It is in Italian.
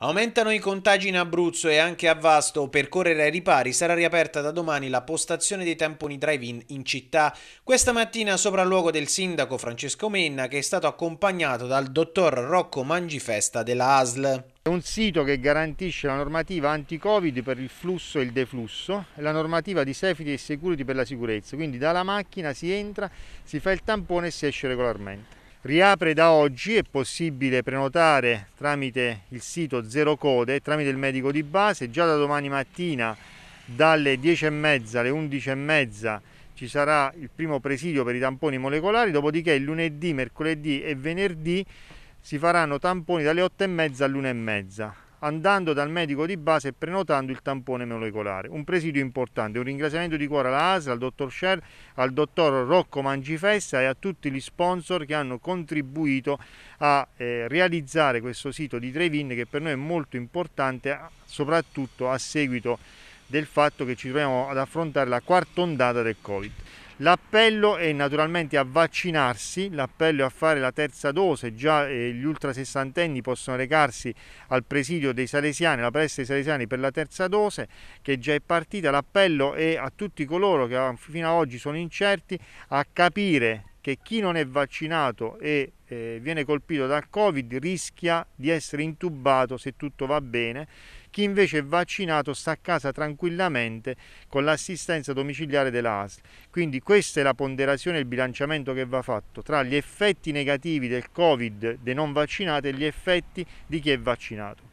Aumentano i contagi in Abruzzo e anche a Vasto. Per correre ai ripari sarà riaperta da domani la postazione dei tamponi drive-in in città. Questa mattina sopra il luogo del sindaco Francesco Menna che è stato accompagnato dal dottor Rocco Mangifesta della ASL. È un sito che garantisce la normativa anti-covid per il flusso e il deflusso e la normativa di safety e security per la sicurezza. Quindi dalla macchina si entra, si fa il tampone e si esce regolarmente riapre da oggi, è possibile prenotare tramite il sito Zero Code, tramite il medico di base, già da domani mattina dalle 10.30 alle 11.30 ci sarà il primo presidio per i tamponi molecolari, dopodiché lunedì, mercoledì e venerdì si faranno tamponi dalle 8.30 alle 1.30 andando dal medico di base e prenotando il tampone molecolare. Un presidio importante, un ringraziamento di cuore alla ASL, al dottor Scher, al dottor Rocco Mangifessa e a tutti gli sponsor che hanno contribuito a eh, realizzare questo sito di Trevin che per noi è molto importante soprattutto a seguito di del fatto che ci troviamo ad affrontare la quarta ondata del Covid. L'appello è naturalmente a vaccinarsi, l'appello è a fare la terza dose, già eh, gli ultra sessantenni possono recarsi al presidio dei Salesiani, alla palestra dei Salesiani per la terza dose che già è partita, l'appello è a tutti coloro che ah, fino ad oggi sono incerti a capire che chi non è vaccinato e eh, viene colpito dal Covid rischia di essere intubato se tutto va bene, chi invece è vaccinato sta a casa tranquillamente con l'assistenza domiciliare dell'ASL. Quindi questa è la ponderazione e il bilanciamento che va fatto tra gli effetti negativi del Covid dei non vaccinati e gli effetti di chi è vaccinato.